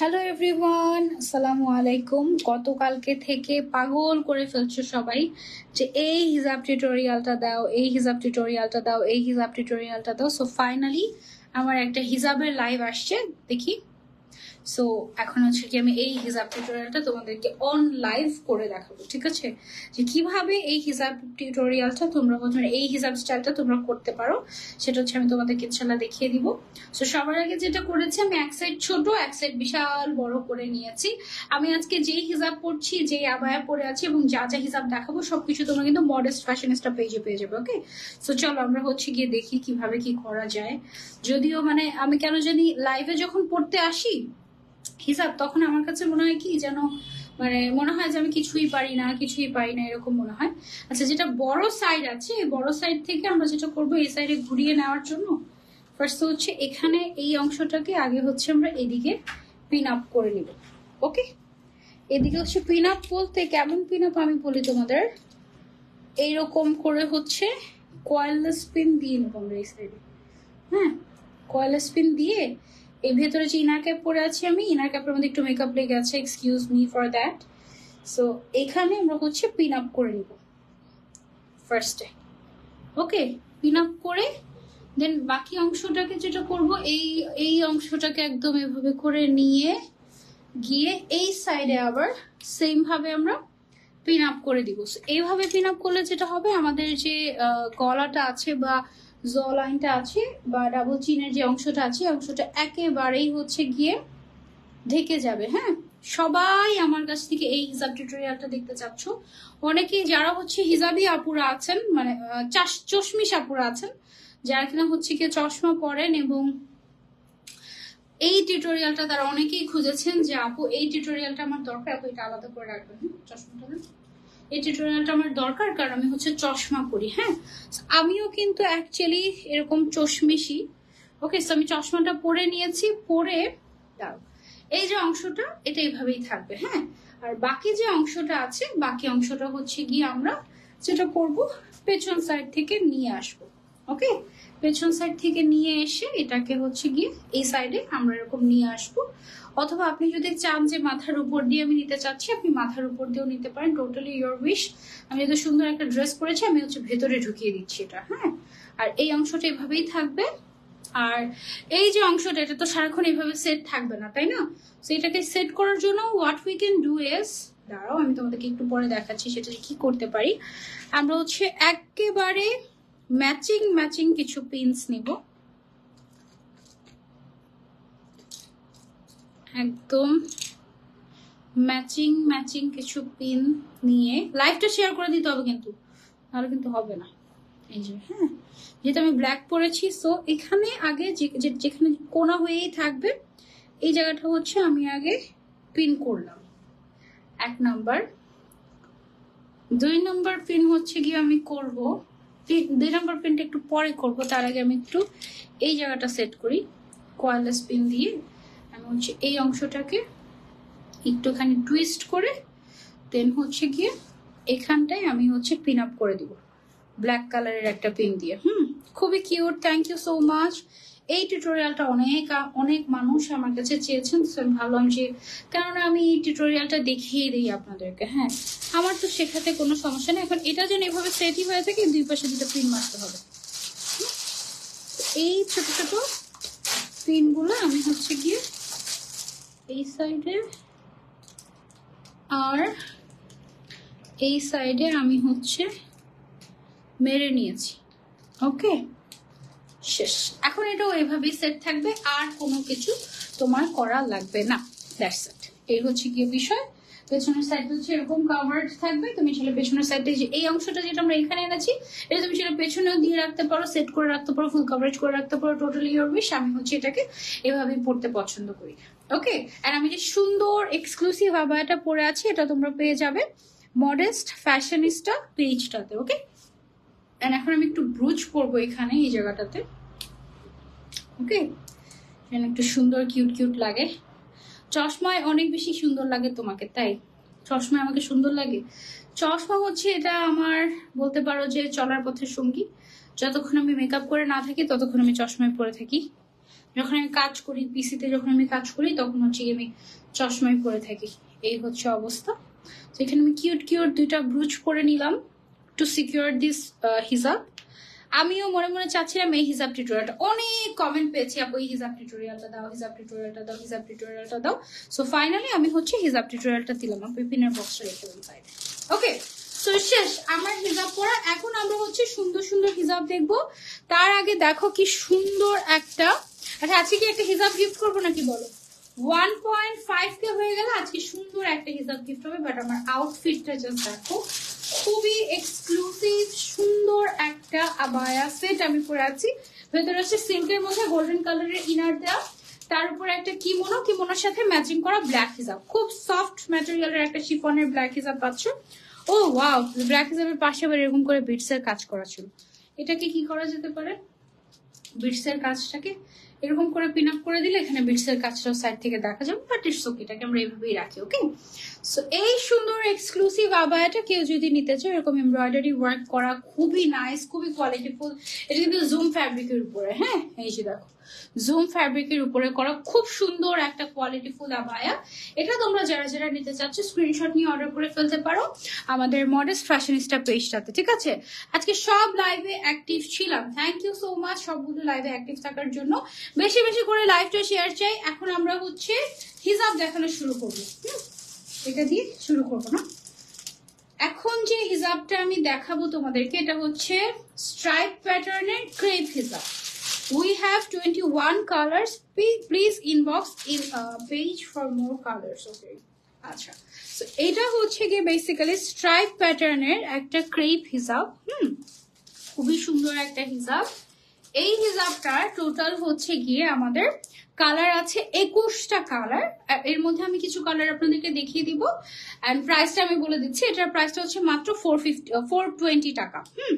hello everyone আসসালামু আলাইকুম গতকালকে থেকে পাগল করে ফেলছো সবাই যে এই হিসাব টিউটোরিয়ালটা দাও এই হিসাব টিউটোরিয়ালটা দাও এই হিসাব টিউটোরিয়ালটা দাও সো ফাইনালি আমার একটা হিসাবের লাইভ আসছে দেখি সো এখন হচ্ছে কি আমি এই হিসাব টিউটোরিয়ালটা তোমাদেরকে অন লাইভ করে দেখাবো ঠিক আছে যে কিভাবে এই হিসাব টিউটোরিয়ালটা তোমরা হচ্ছে এই হিসাব স্টাইলটা তোমরা করতে পারো সেটা হচ্ছে আমি তোমাদেরকে ইনশাল্লাহ দেখিয়ে দিব সো সবার আগে যেটা করেছি আমি এক সাইড ছোট এক সাইড বিশাল বড় করে নিয়েছি আমি আজকে যেই হিসাব পড়ছি যেই আবায়া পড়ে আছি এবং যা যা হিসাব দেখাবো সবকিছু তোমরা কিন্তু মডেস্ট ফ্যাশনিস্টা পেজে পেয়ে যাবে ওকে সো চলো আমরা হচ্ছে গিয়ে দেখি কিভাবে কি করা যায় যদিও মানে আমি কেন জানি লাইভে যখন পড়তে আসি হিসাব তখন আমার কাছে মনে হয় কি যেন মানে মনে হয় যে আমি কিছুই পারি না কিছুই পারি না এরকম মনে হয় আচ্ছা যেটা বড় সাইড আছে এই বড় সাইড থেকে আমরা যেটা করব এই সাইডে ঘুরিয়ে নেওয়ার জন্য ফার্স্ট হচ্ছে এখানে এই অংশটাকে আগে হচ্ছে আমরা এদিকে পিন আপ করে নিব ওকে এদিকে হচ্ছে পিন আপ বলতে কেমন পিন আপ আমি বলি তোমাদের এইরকম করে হচ্ছে কয়েলস পিন দিয়ে নেব আমরা এই সাইডে হ্যাঁ কয়েলস পিন দিয়ে এই ভেতরে যে ইনার ক্যাপ পরে আছি আমি ইনার ক্যাপের মধ্যে একটু মেকআপ লেগে আছে excuse me for that so এখানে আমরা হচ্ছে পিন আপ করে নিব ফার্স্টে ওকে পিন আপ করে দেন বাকি অংশটাকে যেটা করব এই এই অংশটাকে একদম এভাবে করে নিয়ে গিয়ে এই সাইডে আবার সেমভাবে আমরা পিন আপ করে দিব এইভাবে পিন আপ করলে যেটা হবে আমাদের যে গলাটা আছে বা জ লাইনটা আছে বা ডাবল চিনের যে অংশটা আছে অংশটা একেবারেই হচ্ছে গিয়ে ঢেকে যাবে হ্যাঁ সবাই আমার কাছ থেকে এই হিসাব টিউটোরিয়ালটা দেখতে চাচ্ছ অনেকেই যারা হচ্ছে হিজাবি আপুরা আছেন মানে চশমি সাপুরা আছেন যারা কিনা হচ্ছে গিয়ে চশমা পরেন এবং এই টিউটোরিয়ালটা তারা অনেকেই খুঁজেছেন যে আপু এই টিউটোরিয়ালটা আমার দরকার আপু এটা আলাদা করে রাখবেন চশমাটা এই টিউটোরিয়ালটা আমার দরকার কারণ আমি হচ্ছে চশমা পরি হ্যাঁ আমিও কিন্তু অ্যাকচুয়ালি এরকম চশমিশি ওকে সো আমি চশমাটা পরে নিয়েছি পরে দাও এই যে অংশটা এটা এইভাবেই থাকবে হ্যাঁ আর বাকি যে অংশটা আছে বাকি অংশটা হচ্ছে গিয়ে আমরা যেটা করব পেছন সাইড থেকে নিয়ে আসবো ওকে পেছন সাইড থেকে নিয়ে এসে এটাকে হচ্ছে গিয়ে এই সাইডে আমরা এরকম নিয়ে আসবো অথবা আপনি যদি চান যে মাথার উপর দিয়ে আমি নিতে চাচ্ছি আপনি মাথার উপর দিয়েও নিতে পারেন টোটালি ইয়োর উইশ আমি যদি সুন্দর একটা ড্রেস করেছি আমি হচ্ছে ভেতরে ঢুকিয়ে দিচ্ছি এটা হ্যাঁ আর এই অংশটা এভাবেই থাকবে আর এই যে অংশটা এটা তো সারাক্ষণ এভাবে সেট থাকবে না তাই না তো এটাকে সেট করার জন্য what we can do is দাঁড়াও আমি তোমাদেরকে একটু পরে দেখাচ্ছি সেটা কি করতে পারি আমরা হচ্ছে একেবারে ম্যাচিং ম্যাচিং কিছু পিনস নিব একদম ম্যাচিং ম্যাচিং কিছু পিন নিয়ে লাইভটা শেয়ার করে দিতে হবে কিন্তু তাহলে কিন্তু হবে না এই যে হ্যাঁ যেহেতু আমি ব্ল্যাক পরেছি সো এখানে আগে যেখানে কোনা হয়েই থাকবে এই জায়গাটা হচ্ছে আমি আগে পিন করলাম এক নাম্বার দুই নম্বর পিন হচ্ছে গিয়ে আমি করবো দুই নম্বর পিনটা একটু পরে করব তার আগে আমি একটু এই জায়গাটা সেট করি কয়েলেস পিন দিয়ে আমি হচ্ছে এই অংশটাকে একটুখানি টুইস্ট করে দেন হচ্ছে গিয়ে এখানটায় আমি হচ্ছে পিন আপ করে দিব ব্ল্যাক কালারের একটা পিন দিয়ে হুম খুবই cute thank you so much এই টিউটোরিয়ালটা অনেক অনেক মানুষ আমার কাছে চেয়েছেন সো ভাবলাম যে কেননা আমি এই টিউটোরিয়ালটা দেখিয়ে দিই আপনাদেরকে হ্যাঁ আমার তো শেখাতে কোনো সমস্যা নেই এখন এটা যেন এভাবে সেটই হয়ে থাকে দুই পাশে দুটো পিন মারতে হবে এই ছোট ছোট পিনগুলো আমি হচ্ছে গিয়ে এই সাইডে আর এই সাইডে আমি হচ্ছে মেরে নিয়েছি ওকে শেষ এখন এটাও এভাবেই সেট থাকবে আর কোনো কিছু তোমার করা লাগবে না দ্যাটস ইট এই হচ্ছে গিয়ে বিষয় পেছনের সাইড হচ্ছে এরকম কাভার্ড থাকবে তুমি সেটা পেছনের সাইডে এই অংশটা যেটা আমরা এখানে এনেছি এটা তুমি সেটা পেছনেও দিয়ে রাখতে পারো সেট করে রাখতে পারো ফুল কাভারেজ করে রাখতে পারো টোটালি ইয়োর উইশ আমি হচ্ছে এটাকে এভাবেই পড়তে পছন্দ করি ওকে আর আমি যে সুন্দর এক্সক্লুসিভ আবায়াটা পরে আছি এটা তোমরা পেয়ে যাবে মডেস্ট ফ্যাশনিস্টা পেজটাতে ওকে এখন আমি একটু ব্রুজ করবো এখানে এই জায়গাটাতে ওকে যেন একটু সুন্দর কিউট কিউট লাগে চশমায় অনেক বেশি সুন্দর লাগে তোমাকে তাই চশমায় আমাকে সুন্দর লাগে চশমা হচ্ছে এটা আমার বলতে পারো যে চলার পথের সঙ্গী যতক্ষণ আমি মেকআপ করে না থাকি ততক্ষণ আমি চশমায় পরে থাকি যখন আমি কাজ করি পিসিতে যখন আমি কাজ করি তখন হচ্ছে আমি চশমায় পরে থাকি এই হচ্ছে অবস্থা তো এখানে আমি কিউট কিউট দুইটা ব্রুচ করে নিলাম টু সিকিউর দিস হিজাব আমিও মনে মনে চাচ্ছিলাম এই হিসাব টিউটোরিয়ালটা অনেক কমেন্ট পেয়েছি আপু এই হিসাব টিউটোরিয়ালটা দাও হিসাব টিউটোরিয়ালটা দাও হিসাব টিউটোরিয়ালটা দাও সো ফাইনালি আমি হচ্ছে হিসাব টিউটোরিয়ালটা দিলাম আমি পিপিনের বক্সটা রেখে দিলাম সাইডে ওকে তো শেষ আমার হিজাব পড়া এখন আমরা হচ্ছে সুন্দর সুন্দর হিজাব দেখব তার আগে দেখো কি সুন্দর একটা আচ্ছা আজকে কি একটা হিজাব গিফট করবো নাকি বলো ওয়ান পয়েন্ট ফাইভ কে হয়ে গেলে আজকে সুন্দর একটা হিজাব গিফট হবে বাট আমার আউটফিটটা জাস্ট দেখো খুবই এক্সক্লুসিভ সুন্দর একটা আবায়া সেট আমি পরে আছি ভেতরে হচ্ছে সিল্কের মধ্যে গোল্ডেন কালারের ইনার দেওয়া তার উপরে একটা কিমোনো কিমোনোর সাথে ম্যাচিং করা ব্ল্যাক হিজাব খুব সফট ম্যাটেরিয়ালের একটা শিফনের ব্ল্যাক হিজাব পাচ্ছ ও ওয়াও ব্ল্যাক হিজাবের পাশে আবার এরকম করে বিটসের কাজ করা ছিল এটাকে কি করা যেতে পারে বিটসের কাজটাকে এরকম করে পিন আপ করে দিলে এখানে বিটসের কাজটা সাইড থেকে দেখা যাবে বাট ইটস ওকে এটাকে আমরা এইভাবেই রাখি ওকে সো এই সুন্দর এক্সক্লুসিভ আবায়াটা কেউ যদি নিতে চায় এরকম এমব্রয়ডারি ওয়ার্ক করা খুবই নাইস খুবই কোয়ালিটিফুল এটা কিন্তু জুম ফ্যাব্রিকের উপরে হ্যাঁ এই যে দেখো জুম ফ্যাব্রিকের উপরে করা খুব সুন্দর একটা কোয়ালিটি ফুল আবায়া এটা তোমরা যারা যারা নিতে চাচ্ছ স্ক্রিনশট নিয়ে অর্ডার করে ফেলতে পারো আমাদের মডেস্ট ফ্যাশনিস্টা পেজটাতে ঠিক আছে আজকে সব লাইভে অ্যাক্টিভ ছিলাম থ্যাংক ইউ সো মাচ সবগুলো লাইভে অ্যাক্টিভ থাকার জন্য বেশি বেশি করে লাইভটা শেয়ার চাই এখন আমরা হচ্ছে হিজাব দেখানো শুরু করবো এটা দিয়ে শুরু করবো না এখন যে হিজাবটা আমি দেখাবো তোমাদেরকে এটা হচ্ছে স্ট্রাইপ প্যাটার্নের ক্রেপ হিজাব one colors please inbox in uh, page for more colors okay আচ্ছা সো এটা হচ্ছে গিয়ে বেসিক্যালি স্ট্রাইপ প্যাটার্নের একটা ক্রেপ হিসাব হুম খুবই সুন্দর একটা হিসাব এই হিসাবটা টোটাল হচ্ছে গিয়ে আমাদের কালার আছে একুশটা কালার এর মধ্যে আমি কিছু কালার আপনাদেরকে দেখিয়ে দিব অ্যান্ড প্রাইসটা আমি বলে দিচ্ছি এটার প্রাইসটা হচ্ছে মাত্র ফোর ফিফটি ফোর টোয়েন্টি টাকা হুম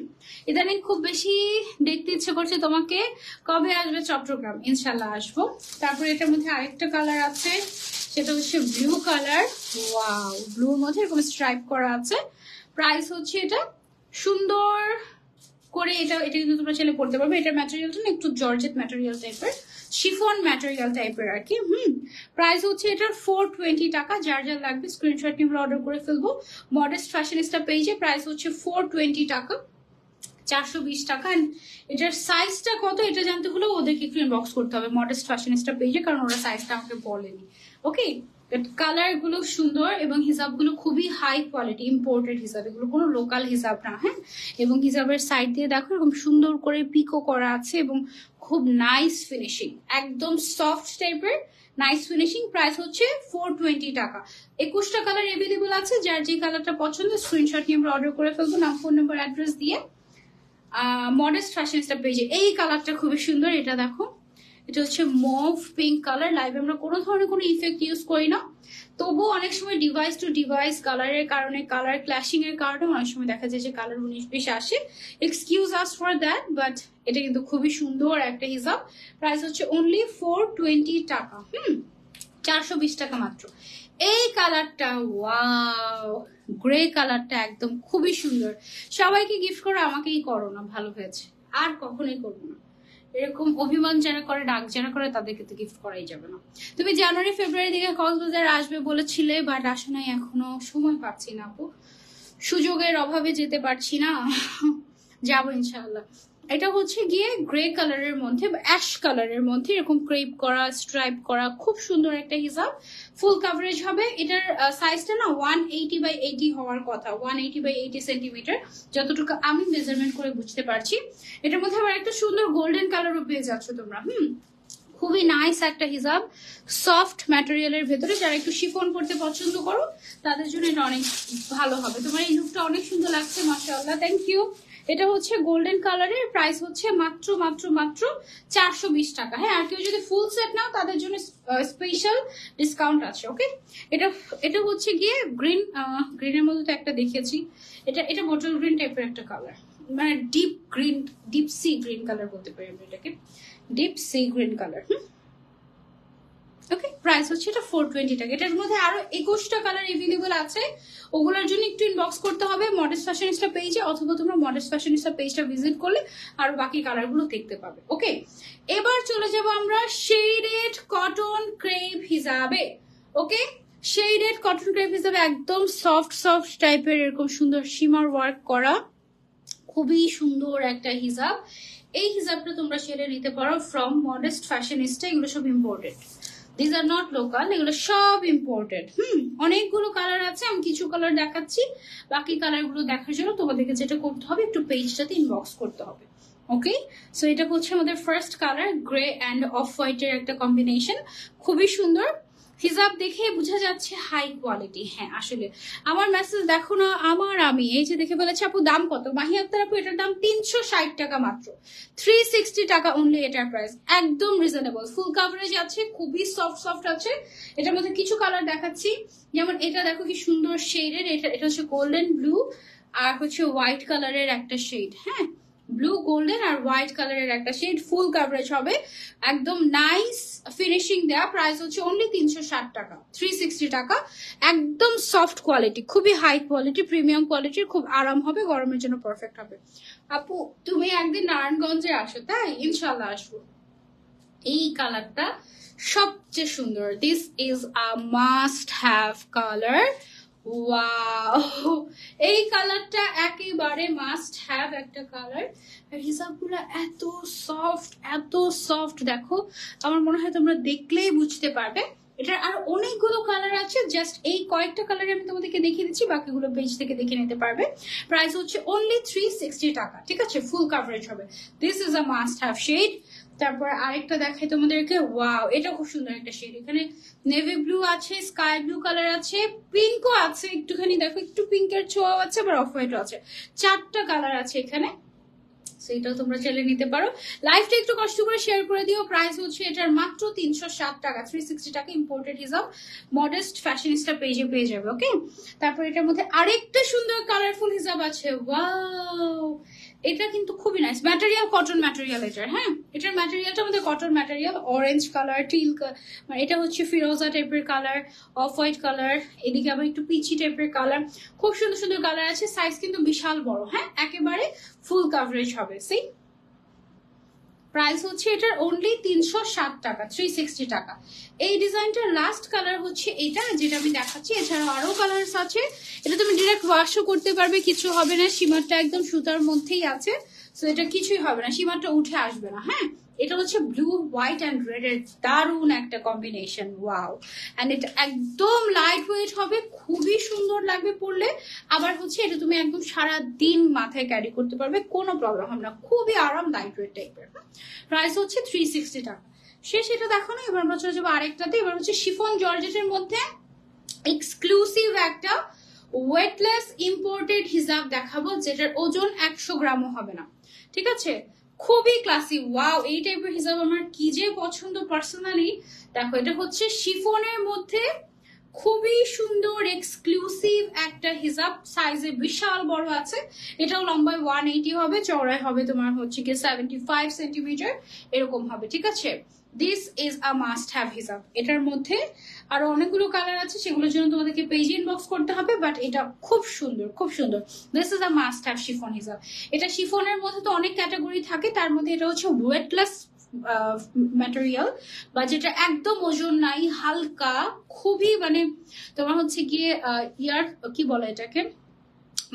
ইদানিং খুব বেশি দেখতে ইচ্ছে করছে তোমাকে কবে আসবে চট্টগ্রাম ইনশাল্লাহ আসবো তারপরে এটার মধ্যে আরেকটা কালার আছে সেটা হচ্ছে ব্লু কালার ওয়াও ব্লুর মধ্যে এরকম স্ট্রাইপ করা আছে প্রাইস হচ্ছে এটা সুন্দর করে এটা এটা কিন্তু তোমরা ছেলে পড়তে পারবে এটার ম্যাটেরিয়ালটা না একটু জর্জেট ম্যাটেরিয়াল টাইপের শিফন ম্যাটেরিয়াল টাইপের আর কি হুম প্রাইস হচ্ছে এটার ফোর টোয়েন্টি টাকা যার যার লাগবে স্ক্রিনশট নিয়ে আমরা অর্ডার করে ফেলবো মডেস্ট ফ্যাশনিস্টা পেজে প্রাইস হচ্ছে ফোর টোয়েন্টি টাকা চারশো বিশ টাকা এটার সাইজটা কত এটা জানতে হলেও ওদেরকে একটু ইনবক্স করতে হবে মডেস্ট ফ্যাশনিস্টা পেজে কারণ ওরা সাইজটা আমাকে বলেনি ওকে কালার গুলো সুন্দর এবং হিসাবগুলো খুবই হাই কোয়ালিটি ইম্পোর্টেড হিসাব এগুলো কোনো লোকাল হিসাব না হ্যাঁ এবং হিসাবের সাইড দিয়ে দেখো এরকম সুন্দর করে পিকো করা আছে এবং খুব নাইস ফিনিশিং একদম সফট টাইপের নাইস ফিনিশিং প্রাইস হচ্ছে ফোর টোয়েন্টি টাকা একুশটা কালার এভেলেবল আছে যার যে কালারটা পছন্দ স্ক্রিনশট নিয়ে আমরা অর্ডার করে ফেলবো নাম ফোন নম্বর অ্যাড্রেস দিয়ে মডেস্ট ফ্যাশন স্টার পেজে এই কালারটা খুবই সুন্দর এটা দেখো এটা হচ্ছে মভ পিঙ্ক কালার লাইভে আমরা কোনো ধরনের কোনো ইফেক্ট ইউজ করি না তবুও অনেক সময় ডিভাইস টু ডিভাইস কালারের কারণে কালার ক্ল্যাশিং এর কারণে অনেক সময় দেখা যায় যে কালার উনিশ বিশ আসে excuse us for that but এটা কিন্তু খুবই সুন্দর একটা হিসাব প্রাইস হচ্ছে অনলি ফোর টোয়েন্টি টাকা হুম চারশো বিশ টাকা মাত্র এই কালারটা ওয়াও গ্রে কালারটা একদম খুবই সুন্দর সবাইকে গিফট করে আমাকেই করো না ভালো হয়েছে আর কখনোই করবো না এরকম অভিমান যারা করে ডাক যারা করে তাদেরকে তো গিফট করাই যাবে না তুমি জানুয়ারি ফেব্রুয়ারি দিকে কক্সবাজার আসবে বলেছিলে বাট আসো নাই এখনো সময় পাচ্ছি না আপু সুযোগের অভাবে যেতে পারছি না যাবো ইনশাল্লাহ এটা হচ্ছে গিয়ে গ্রে কালারের মধ্যে অ্যাশ কালারের মধ্যে এরকম ক্রেপ করা স্ট্রাইপ করা খুব সুন্দর একটা হিসাব ফুল কাভারেজ হবে এটার সাইজটা না ওয়ান এইটি বাই এইটি হওয়ার কথা one eighty by eighty centimetre যতটুকু আমি মেজারমেন্ট করে বুঝতে পারছি এটার মধ্যে আবার একটা সুন্দর গোল্ডেন কালারও পেয়ে যাচ্ছ তোমরা হুম খুবই নাইস একটা হিসাব সফট ম্যাটেরিয়ালের ভেতরে যারা একটু শিফন করতে পছন্দ করো তাদের জন্য এটা অনেক ভালো হবে তোমার এই লুকটা অনেক সুন্দর লাগছে মাসা আল্লাহ থ্যাংক ইউ এটা হচ্ছে গোল্ডেন কালারের প্রাইস হচ্ছে মাত্র মাত্র মাত্র চারশো টাকা হ্যাঁ আর কেউ যদি ফুল সেট নাও তাদের জন্য স্পেশাল ডিসকাউন্ট আছে ওকে এটা এটা হচ্ছে গিয়ে গ্রিন গ্রিনের মধ্যে তো একটা দেখেছি এটা এটা বটল গ্রিন টাইপের একটা কালার মানে deep green deep sea green colour বলতে পারি আমি এটাকে deep sea green colour hmm okay price হচ্ছে এটা ফোর টোয়েন্টি টাকা এটার মধ্যে আরো একুশটা কালার এভেলেবল আছে ওগুলোর জন্য একটু ইনবক্স করতে হবে মডেস ফ্যাশনিস্টা পেজে অথবা তোমরা মডেস ফ্যাশনিস্টা পেজটা ভিজিট করলে আরো বাকি কালারগুলো দেখতে পাবে ওকে এবার চলে যাব আমরা শেডেড কটন ক্রেপ হিসাবে ওকে শেডেড কটন ক্রেপ হিসাবে একদম সফট সফট টাইপের এরকম সুন্দর সীমার ওয়ার্ক করা খুবই সুন্দর একটা হিজাব এই হিজাবটা তোমরা সেরে নিতে পারো ফ্রম মডেস্ট ফ্যাশনিস্টা এগুলো সব imported these are not local এগুলো সব ইম্পর্টেন্ট হুম অনেকগুলো কালার আছে আমি কিছু কালার দেখাচ্ছি বাকি কালারগুলো দেখার জন্য তোমাদেরকে যেটা করতে হবে একটু পেজটাতে ইনবক্স করতে হবে ওকে সো এটা হচ্ছে আমাদের first colour grey and off হোয়াইটের একটা কম্বিনেশন খুবই সুন্দর হিজাব দেখে বোঝা যাচ্ছে হাই কোয়ালিটি হ্যাঁ আসলে আমার মেসেজ দেখো না আমার আমি এই যে দেখে বলেছে আপু দাম কত মাহি আক্তার আপু এটার দাম তিনশো ষাট টাকা মাত্র থ্রি সিক্সটি টাকা অনলি এটার প্রাইস একদম রিজনেবল ফুল কাভারেজ আছে খুবই সফট সফট আছে এটার মধ্যে কিছু কালার দেখাচ্ছি যেমন এটা দেখো কি সুন্দর শেডের এটা এটা হচ্ছে গোল্ডেন ব্লু আর হচ্ছে হোয়াইট কালারের একটা শেড হ্যাঁ ব্লু গোল্ডেন আর হোয়াইট কালারের একটা শেড ফুল কাভারেজ হবে একদম নাইস ফিনিশিং দেয়া প্রাইস হচ্ছে অনলি তিনশো ষাট টাকা থ্রি সিক্সটি টাকা একদম সফট কোয়ালিটি খুবই হাই কোয়ালিটি প্রিমিয়াম কোয়ালিটির খুব আরাম হবে গরমের জন্য পারফেক্ট হবে আপু তুমি একদিন নারায়ণগঞ্জে আসো তাই ইনশাল্লাহ আসবো এই কালারটা সবচেয়ে সুন্দর this is a must have colour wow এই কালারটা একেবারে মাস্ট হ্যাভ একটা কালার হিসাবগুলো এত সফট এত সফট দেখো আমার মনে হয় তোমরা দেখলেই বুঝতে পারবে এটার আর অনেকগুলো কালার আছে জাস্ট এই কয়েকটা কালারে আমি তোমাদেরকে দেখিয়ে দিচ্ছি বাকিগুলো পেজ থেকে দেখে নিতে পারবে প্রাইস হচ্ছে অনলি থ্রি টাকা ঠিক আছে ফুল কাভারেজ হবে this is a must have shade তারপর আরেকটা দেখাই তোমাদেরকে ওয়াও এটা খুব সুন্দর একটা শেড এখানে নেভি ব্লু আছে স্কাই ব্লু কালার আছে পিঙ্কও আছে একটুখানি দেখো একটু পিঙ্কের ছোঁয়াও আছে আবার অফ হোয়াইটও আছে চারটা কালার আছে এখানে সেটাও তোমরা চালিয়ে নিতে পারো লাইফটা একটু কষ্ট করে শেয়ার করে দিও প্রাইস হচ্ছে এটার মাত্র তিনশো সাত টাকা থ্রি সিক্সটি টাকা ইম্পোর্টেড হিসাব মডেস্ট ফ্যাশনিস্টা পেজে পেয়ে যাবে ওকে তারপর এটার মধ্যে আরেকটা সুন্দর কালারফুল হিসাব আছে ওয়াও এটা কিন্তু খুবই নাইস ম্যাটেরিয়াল কটন ম্যাটেরিয়াল এটার হ্যাঁ এটার ম্যাটেরিয়ালটা আমাদের cotton material orange colour teal মানে এটা হচ্ছে ফিরোজা টাইপের কালার অফ হোয়াইট কালার এদিকে আবার একটু পিচি টাইপের কালার খুব সুন্দর সুন্দর কালার আছে সাইজ কিন্তু বিশাল বড় হ্যাঁ একেবারে ফুল কাভারেজ হবে সেই প্রাইস হচ্ছে এটার অনলি তিনশো ষাট টাকা থ্রি সিক্সটি টাকা এই ডিজাইনটার লাস্ট কালার হচ্ছে এটা যেটা আমি দেখাচ্ছি এছাড়া আরও কালার্স আছে এটা তুমি ডিরেক্ট ওয়াশও করতে পারবে কিছু হবে না সীমারটা একদম সুতার মধ্যেই আছে সো এটা কিছুই হবে না সীমাটা উঠে আসবে না হ্যাঁ এটা হচ্ছে ব্লু হোয়াইট অ্যান্ড রেড এর দারুণ একটা কম্বিনেশন ওয়াও অ্যান্ড এটা একদম লাইট ওয়েট হবে খুবই সুন্দর লাগবে পরলে আবার হচ্ছে এটা তুমি একদম সারা দিন মাথায় ক্যারি করতে পারবে কোনো প্রবলেম হবে না খুবই আরাম লাইট ওয়েট টাইপের প্রাইস হচ্ছে থ্রি সিক্সটি টাকা সে সেটা দেখো না এবার আমরা চলে যাবো আরেকটাতে এবার হচ্ছে শিফন জর্জেটের মধ্যে এক্সক্লুসিভ একটা ওয়েটলেস ইম্পোর্টেড হিসাব দেখাবো যেটার ওজন একশো গ্রামও হবে না ঠিক আছে খুবই ক্লাসি ওয়াও এই টাইপের হিজাব আমার কি যে পছন্দ পার্সোনালি দেখো এটা হচ্ছে শিফনের মধ্যে খুবই সুন্দর এক্সক্লুসিভ একটা হিজাব সাইজে বিশাল বড় আছে এটাও লম্বায় ওয়ান এইটি হবে চওড়ায় হবে তোমার হচ্ছে কি সেভেন্টি ফাইভ সেন্টিমিটার এরকম হবে ঠিক আছে this is a must have hijab এটার মধ্যে আরো অনেকগুলো কালার আছে সেগুলোর জন্য তোমাদেরকে পেজ ইনবক্স করতে হবে বাট এটা খুব সুন্দর খুব সুন্দর this is a must have chiffon hijab এটা শিফনের মধ্যে তো অনেক ক্যাটাগরি থাকে তার মধ্যে এটা হচ্ছে ওয়েটলেস ম্যাটেরিয়াল বা যেটা একদম ওজন নাই হালকা খুবই মানে তোমার হচ্ছে গিয়ে ইয়ার কি বলে এটাকে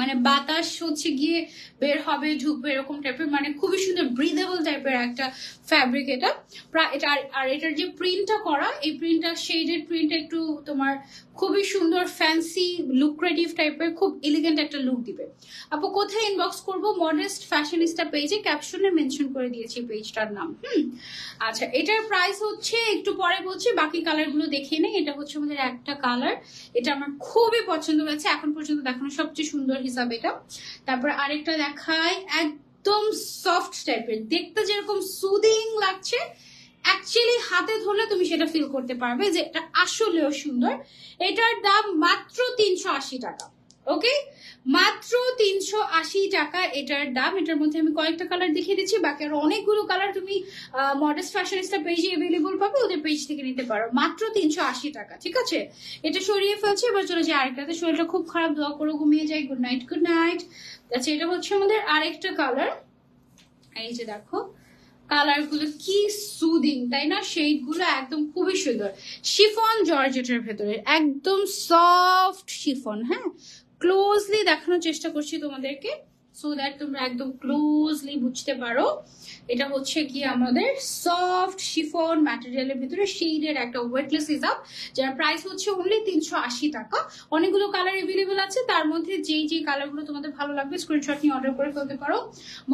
মানে বাতাস হচ্ছে গিয়ে বের হবে ঢুকবে এরকম টাইপের মানে খুবই সুন্দর ব্রিদেবল টাইপের একটা ফ্যাব্রিক এটা এটা আর এটার যে প্রিন্টটা করা এই প্রিন্টটা শেডেড প্রিন্ট একটু তোমার খুবই সুন্দর ফ্যান্সি লুক্রেটিভ টাইপের খুব এলিগেন্ট একটা লুক দিবে আপু কোথায় ইনবক্স করব মডেস্ট ফ্যাশনিস্টা পেজে ক্যাপশনে মেনশন করে দিয়েছি পেজটার নাম হুম আচ্ছা এটার প্রাইস হচ্ছে একটু পরে বলছি বাকি কালারগুলো দেখিয়ে নেই এটা হচ্ছে আমাদের একটা কালার এটা আমার খুবই পছন্দ হয়েছে এখন পর্যন্ত দেখানো সবচেয়ে সুন্দর হিসাব এটা তারপর আরেকটা দেখায় একদম সফট টাইপের দেখতে যেরকম সুদিং লাগছে অ্যাকচুয়ালি হাতে ধরলে তুমি সেটা ফিল করতে পারবে যে এটা আসলেও সুন্দর এটার দাম মাত্র তিনশো আশি টাকা ওকে মাত্র তিনশো আশি টাকা এটার দাম এটার মধ্যে আমি কয়েকটা কালার দেখিয়ে দিচ্ছি বাকি আরো অনেকগুলো কালার তুমি মডেস্ট ফ্যাশনিস্টার পেজে অ্যাভেলেবল পাবে ওদের পেজ থেকে নিতে পারো মাত্র তিনশো আশি টাকা ঠিক আছে এটা সরিয়ে ফেলছে এবার চলে যায় আরেকটাতে শরীরটা খুব খারাপ দোয়া করে ঘুমিয়ে যায় গুড নাইট গুড নাইট আচ্ছা এটা হচ্ছে আমাদের আরেকটা কালার এই যে দেখো কালারগুলো কি সুদিং তাই না গুলো একদম খুবই সুন্দর শিফন জর্জেটের ভেতরে একদম সফট শিফন হ্যাঁ ক্লোজলি দেখানোর চেষ্টা করছি তোমাদেরকে সো দ্যাট তোমরা একদম ক্লোজলি বুঝতে পারো এটা হচ্ছে কি আমাদের সফট শিফন ম্যাটেরিয়ালের ভিতরে শেডের একটা ওয়েটলেস হিসাব যার প্রাইস হচ্ছে অনলি তিনশো আশি টাকা অনেকগুলো কালার এভেলেবেল আছে তার মধ্যে যেই যেই কালারগুলো তোমাদের ভালো লাগবে স্ক্রিনশট নিয়ে অর্ডার করে ফেলতে পারো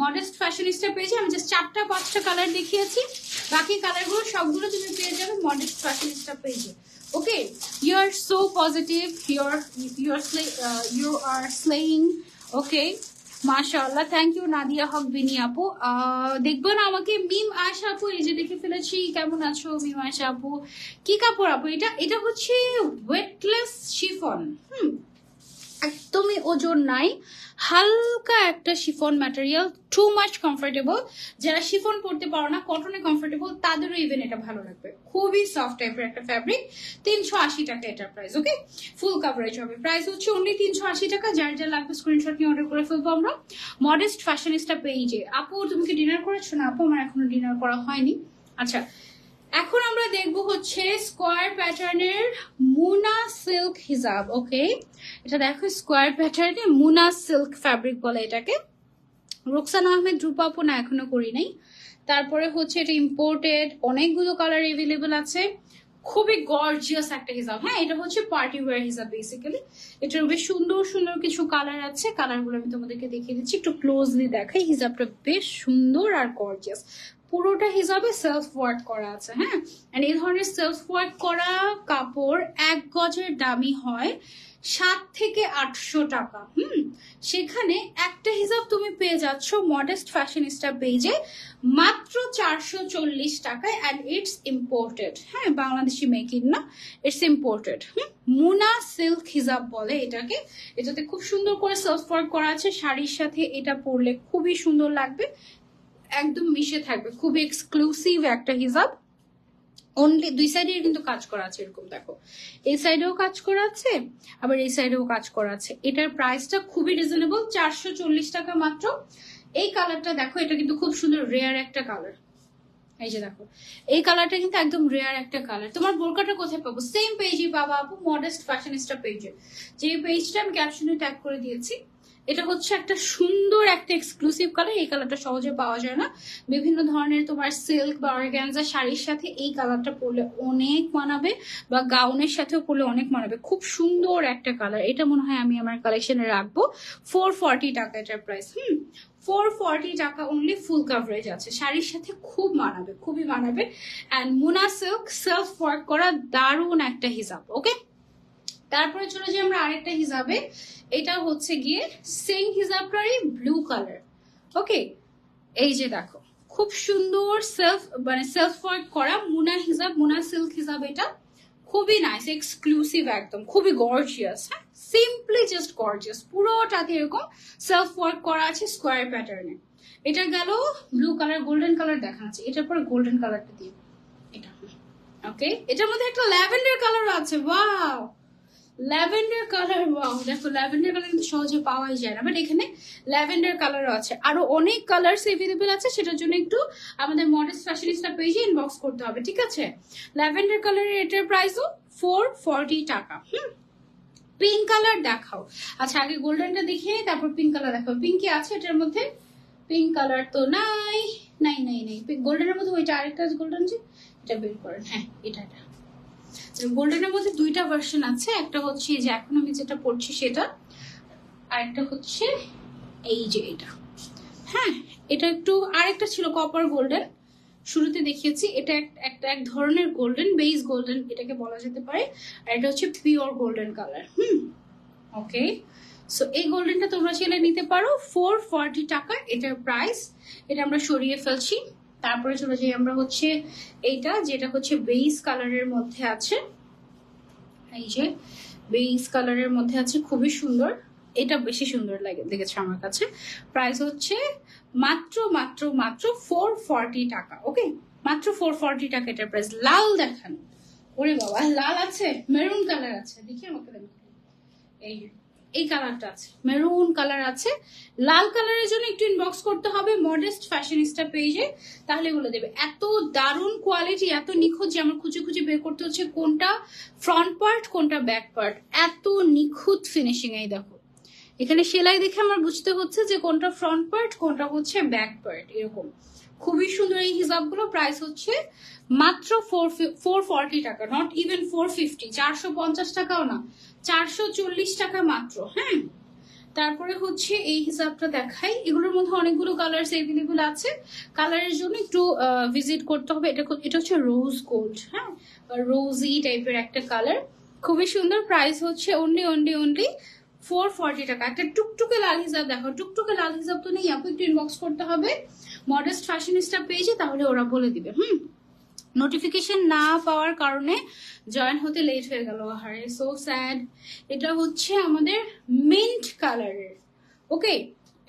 মডেস্ট ফ্যাশনিস্টটা পেয়েছি আমি জাস্ট চারটা পাঁচটা কালার দেখিয়েছি বাকি কালারগুলো সবগুলো তুমি পেয়ে যাবে মডেস্ট ফ্যাশনিস্টটা পেয়েছি okay you are so positive you are you are uh, you are slaying okay মাশাআল্লাহ থ্যাংক ইউ নাদিয়া হক বিনি আপু দেখবো না আমাকে মিম আশা আপু এই যে দেখে ফেলেছি কেমন আছো মিম আশা আপু কি কাপড় আপু এটা এটা হচ্ছে ওয়েটলেস শিফন হুম একদমই ওজন নাই হালকা একটা chiffon material too much comfortable যারা শিফন পরতে পারো না কটনে কমফোর্টেবল তাদেরও ইভেন এটা ভালো লাগবে খুবই সফট টাইপের একটা ফ্যাব্রিক তিনশো আশি টাকা এটার প্রাইস ওকে ফুল কাভারেজ হবে প্রাইস হচ্ছে অনলি তিনশো আশি টাকা যার যা লাগবে স্ক্রিনশট নিয়ে অর্ডার করে ফেলবো আমরা মডেস্ট ফ্যাশনিস্টা পেইজে আপু তুমি কি ডিনার করেছো না আপু আমার এখনো ডিনার করা হয়নি আচ্ছা এখন আমরা দেখব হচ্ছে স্কোয়ার প্যাটার্নের মুনা সিল্ক হিজাব ওকে এটা দেখো স্কোয়ার প্যাটার্নে মুনা সিল্ক ফ্যাব্রিক বলে এটাকে রোকসান আহমেদ রূপাপো না এখনো করি নাই তারপরে হচ্ছে এটা ইম্পোর্টেড অনেকগুলো কালার এভেলেবল আছে খুবই গর্জিয়াস একটা হিসাব হ্যাঁ এটা হচ্ছে পার্টি ওয়ার হিসাব বেসিক্যালি এটার বেশ সুন্দর সুন্দর কিছু কালার আছে কালারগুলো আমি তোমাদেরকে দেখিয়ে দিচ্ছি একটু ক্লোজলি দেখাই হিসাবটা বেশ সুন্দর আর গর্জিয়াস পুরোটা হিসাবে সেলফ ওয়ার্ক করা আছে হ্যাঁ এন্ড এই ধরনের সেলফ ওয়ার্ক করা কাপড় এক গজের দামি হয় সাত থেকে আটশো টাকা হুম সেখানে একটা হিসাব তুমি পেয়ে যাচ্ছ মডেস্ট ফ্যাশনিস্টা পেজে মাত্র চারশো চল্লিশ টাকায় অ্যান্ড ইটস ইম্পোর্টেড হ্যাঁ বাংলাদেশি মেকিং না it's imported hmm Muna silk hijab বলে এটাকে এটাতে খুব সুন্দর করে সেলফ ওয়ার্ক করা আছে শাড়ির সাথে এটা পরলে খুবই সুন্দর লাগবে একদম মিশে থাকবে খুব এক্সক্লুসিভ একটা হিজাব অনলি দুই সাইডে কিন্তু কাজ করা আছে এরকম দেখো এই সাইডেও কাজ করা আছে আবার এই সাইডেও কাজ করা আছে এটার প্রাইসটা খুবই রিজনেবল চারশো টাকা মাত্র এই কালারটা দেখো এটা কিন্তু খুব সুন্দর রেয়ার একটা কালার এই যে দেখো এই কালারটা কিন্তু একদম রেয়ার একটা কালার তোমার বোরকাটা কোথায় পাবো সেম পেজই পাবা আপু মডেস্ট ফ্যাশনিস্টা পেজে যে পেজটা আমি ক্যাপশনে ট্যাগ করে দিয়েছি এটা হচ্ছে একটা সুন্দর একটা এক্সক্লুসিভ কালার এই কালারটা সহজে পাওয়া যায় না বিভিন্ন ধরনের তোমার সিল্ক বা অর্গ্যানজা শাড়ির সাথে এই কালারটা পরলে অনেক মানাবে বা গাউনের সাথেও পরলে অনেক মানাবে খুব সুন্দর একটা কালার এটা মনে হয় আমি আমার কালেকশনে রাখবো ফোর ফর্টি টাকা এটার প্রাইস হুম ফোর ফর্টি টাকা অনলি ফুল কাভারেজ আছে শাড়ির সাথে খুব মানাবে খুবই মানাবে অ্যান্ড মুনা সিল্ক সেলফ ওয়ার্ক করা দারুণ একটা হিসাব ওকে তারপরে চলে যাই আমরা আরেকটা হিজাবে এটা হচ্ছে গিয়ে সেম হিজাবটারই ব্লু কালার ওকে এই যে দেখো খুব সুন্দর সেলফ মানে সেলফ ওয়ার্ক করা মুনা হিজাব মুনা সিল্ক হিজাব এটা খুবই নাইস এক্সক্লুসিভ একদম খুবই গর্জিয়াস হ্যাঁ সিম্পলি জাস্ট গর্জিয়াস পুরোটাতে এরকম সেলফ ওয়ার্ক করা আছে স্কোয়ার প্যাটার্নে এটা গেল ব্লু কালার গোল্ডেন কালার দেখা আছে এটার পর গোল্ডেন কালারটা দিয়ে এটা ওকে এটার মধ্যে একটা ল্যাভেন্ডার কালার আছে বাহ ল্যাভেন্ডার কালার ওয়াও দেখো ল্যাভেন্ডার কালার কিন্তু সহজে পাওয়াই যায় না বাট এখানে ল্যাভেন্ডার কালারও আছে আরো অনেক কালার এভেলেবেল আছে সেটার জন্য একটু আমাদের মডেস ফ্যাশনিস্টা পেজে ইনবক্স করতে হবে ঠিক আছে ল্যাভেন্ডার কালারের এটার প্রাইসও ফোর ফর্টি টাকা হুম পিঙ্ক কালার দেখাও আচ্ছা আগে গোল্ডেনটা দেখে তারপর পিঙ্ক কালার দেখাও পিঙ্ক কি আছে এটার মধ্যে পিঙ্ক কালার তো নাই নাই নাই নাই গোল্ডেনের মধ্যে ওইটা আরেকটা আছে গোল্ডেন যে এটা বের করেন হ্যাঁ এটা এটা গোল্ডেনের আচ্ছা, মধ্যে দুইটা ভার্সন আছে একটা হচ্ছে যে এখন আমি যেটা পড়ছি সেটা আর একটা হচ্ছে এই যে এটা হ্যাঁ এটা একটু আরেকটা ছিল কপার গোল্ডেন শুরুতে দেখিয়েছি এটা একটা এক ধরনের গোল্ডেন বেইস গোল্ডেন এটাকে বলা যেতে পারে আর এটা হচ্ছে pure golden colour hmm okay so এই গোল্ডেনটা তোমরা চাইলে নিতে পারো ফোর ফর্টি টাকা এটার প্রাইস এটা আমরা সরিয়ে ফেলছি তারপরে চলে যাই আমরা হচ্ছে এইটা যেটা হচ্ছে বেইস কালারের মধ্যে আছে এই যে বেইস কালারের মধ্যে আছে খুবই সুন্দর এটা বেশি সুন্দর লাগে দেখেছে আমার কাছে প্রাইস হচ্ছে মাত্র মাত্র মাত্র ফোর ফর্টি টাকা ওকে মাত্র ফোর ফর্টি টাকা এটার প্রাইস লাল দেখান ওরে বাবা লাল আছে মেরুন কালার আছে দেখি আমাকে এই এই কালারটা আছে মেরুন কালার আছে লাল কালারের জন্য একটু ইনবক্স করতে হবে মডেস্ট ফ্যাশনিস্টা পেজে তাহলে এগুলো দেবে এত দারুণ কোয়ালিটি এত নিখুঁত যে আমার খুঁজে খুঁজে বের করতে হচ্ছে কোনটা ফ্রন্ট পার্ট কোনটা ব্যাক পার্ট এত নিখুঁত ফিনিশিং এই দেখো এখানে সেলাই দেখে আমার বুঝতে হচ্ছে যে কোনটা ফ্রন্ট পার্ট কোনটা হচ্ছে ব্যাক পার্ট এরকম খুবই সুন্দর এই হিসাবগুলো প্রাইস হচ্ছে মাত্র ফোর ফোর ফর্টি টাকা নট ইভেন ফোর ফিফটি চারশো পঞ্চাশ টাকাও না চারশো টাকা মাত্র হ্যাঁ তারপরে হচ্ছে এই হিসাবটা দেখাই এগুলোর মধ্যে অনেকগুলো কালার এভেলেবল আছে কালারের জন্য একটু ভিজিট করতে হবে এটা এটা হচ্ছে রোজ গোল্ড হ্যাঁ রোজি টাইপের একটা কালার খুবই সুন্দর প্রাইস হচ্ছে only only only four forty টাকা একটা টুকটুকে লাল হিসাব দেখো টুকটুকে লাল হিসাব তো নেই আপু একটু ইনবক্স করতে হবে মডেস্ট ফ্যাশনিস্টা পেয়েছে তাহলে ওরা বলে দিবে হুম নোটিফিকেশন না পাওয়ার কারণে জয়েন হতে লেট হয়ে গেল আহারে সো স্যাড এটা হচ্ছে আমাদের মিন্ট কালারের ওকে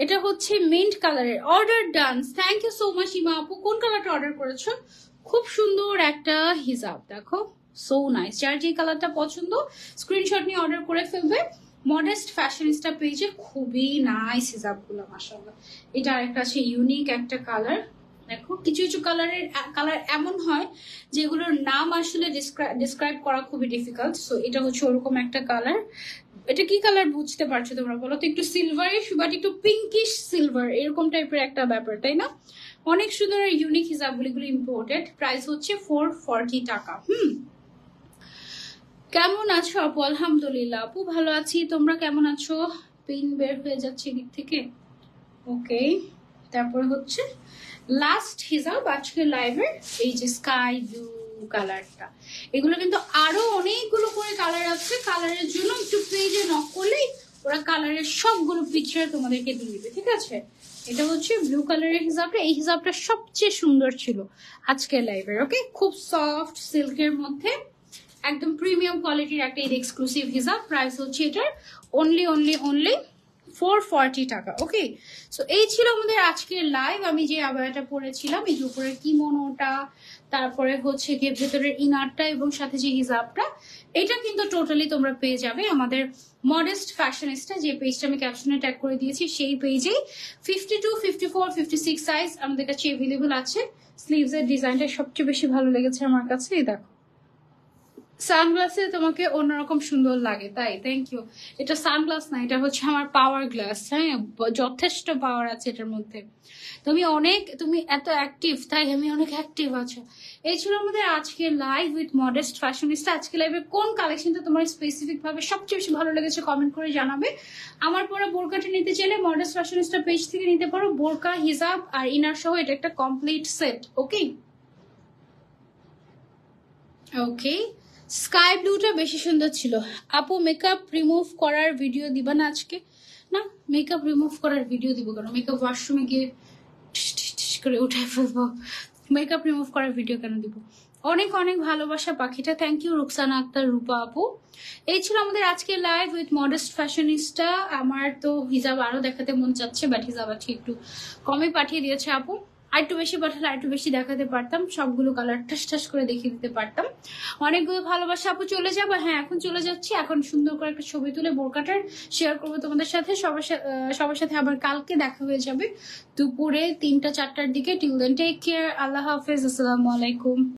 এটা হচ্ছে মিন্ট কালারের order done thank you so much Ima আপু কোন কালারটা অর্ডার করেছো খুব সুন্দর একটা হিজাব দেখো সো নাইস যার যে কালারটা পছন্দ স্ক্রিনশট নিয়ে অর্ডার করে ফেলবে মডেস্ট ফ্যাশনিস্টা পেজে খুবই নাইস হিজাবগুলো মাসাল্লাহ এটা একটা আছে ইউনিক একটা কালার দেখো কিছু কিছু কালারের কালার এমন হয় যেগুলোর নাম আসলে ডিসক্রাইব করা খুবই ডিফিকাল্ট সো এটা হচ্ছে ওরকম একটা কালার এটা কি কালার বুঝতে পারছো তোমরা বলো তো একটু সিলভারিশ বাট একটু পিঙ্কিশ সিলভার এরকম টাইপের একটা ব্যাপার তাই না অনেক সুন্দর ইউনিক হিসাবগুলিগুলো ইম্পোর্টেড প্রাইস হচ্ছে ফোর ফর্টি টাকা হুম কেমন আছো আপু আলহামদুলিল্লাহ আপু ভালো আছি তোমরা কেমন আছো পেন বের হয়ে যাচ্ছে এদিক থেকে ওকে তারপরে হচ্ছে লাস্ট হিসাব আজকে লাইভের এই যে স্কাই ব্লু কালারটা এগুলো কিন্তু আরো অনেকগুলো করে কালার আছে কালারের জন্য একটু পেজে নক করলেই ওরা কালারের সবগুলো পিকচার তোমাদেরকে দিয়ে দিবে ঠিক আছে এটা হচ্ছে ব্লু কালারের হিসাবটা এই হিসাবটা সবচেয়ে সুন্দর ছিল আজকের লাইভের ওকে খুব সফট সিল্কের মধ্যে একদম প্রিমিয়াম কোয়ালিটির একটা এক্সক্লুসিভ হিসাব প্রাইস হচ্ছে এটার only only only four forty okay so so এই ছিল আমাদের আজকের লাইভ আমি যে আবায়াটা পরেছিলাম এই যে কিমোনোটা তারপরে হচ্ছে গিয়ে ভেতরের ইনারটা এবং সাথে যে হিজাবটা এটা কিন্তু টোটালি তোমরা পেয়ে যাবে আমাদের মডেস্ট ফ্যাশনিস্টা যে পেজটা আমি ক্যাপশনে ট্যাগ করে দিয়েছি সেই পেজেই fifty two fifty four fifty six size আমাদের কাছে অ্যাভেলেবল আছে স্লিভসের ডিজাইনটা সবচেয়ে বেশি ভালো লেগেছে আমার কাছে দেখো সানগ্লাসে তোমাকে অন্যরকম সুন্দর লাগে তাই থ্যাংক ইউ এটা সানগ্লাস না এটা হচ্ছে আমার পাওয়ার গ্লাস হ্যাঁ যথেষ্ট পাওয়ার আছে এটার মধ্যে তুমি অনেক তুমি এত অ্যাক্টিভ তাই আমি অনেক অ্যাক্টিভ আছো এই ছিল আমাদের আজকে লাইভ উইথ মডেস্ট ফ্যাশনিস্টা আজকে লাইভে কোন কালেকশনটা তোমার স্পেসিফিকভাবে সবচেয়ে বেশি ভালো লেগেছে কমেন্ট করে জানাবে আমার পরে বোরকাটা নিতে চাইলে মডেস্ট ফ্যাশনিস্টা পেজ থেকে নিতে পারো বোরকা হিজাব আর ইনার সহ এটা একটা complete set okay okay sky ব্লুটা বেশি সুন্দর ছিল আপু মেকআপ রিমুভ করার ভিডিও দিবা না আজকে না মেকআপ রিমুভ করার ভিডিও দিব কেন মেকআপ ওয়াশরুমে গিয়ে করে উঠে ফেলবো মেকআপ রিমুভ করার ভিডিও কেন দিব অনেক অনেক ভালোবাসা পাখিটা থ্যাংক ইউ রুকসানা আক্তার রূপা আপু এই ছিল আমাদের আজকে লাইভ উইথ মডেস্ট ফ্যাশনিস্টা আমার তো হিজাব আরও দেখাতে মন চাচ্ছে বাট হিজাব আজকে একটু কমে পাঠিয়ে দিয়েছে আপু আরেকটু বেশি পাঠালে আরেকটু বেশি দেখাতে পারতাম সবগুলো কালার ঠাস ঠাস করে দেখিয়ে দিতে পারতাম অনেকগুলো ভালোবাসা আপু চলে যাবো হ্যাঁ এখন চলে যাচ্ছি এখন সুন্দর করে একটা ছবি তুলে বোরকাটার শেয়ার করবো তোমাদের সাথে সবার সাথে সবার সাথে আবার কালকে দেখা হয়ে যাবে দুপুরে তিনটা চারটার দিকে টিল দেন টেক কেয়ার আল্লাহ হাফেজ আসসালামু আলাইকুম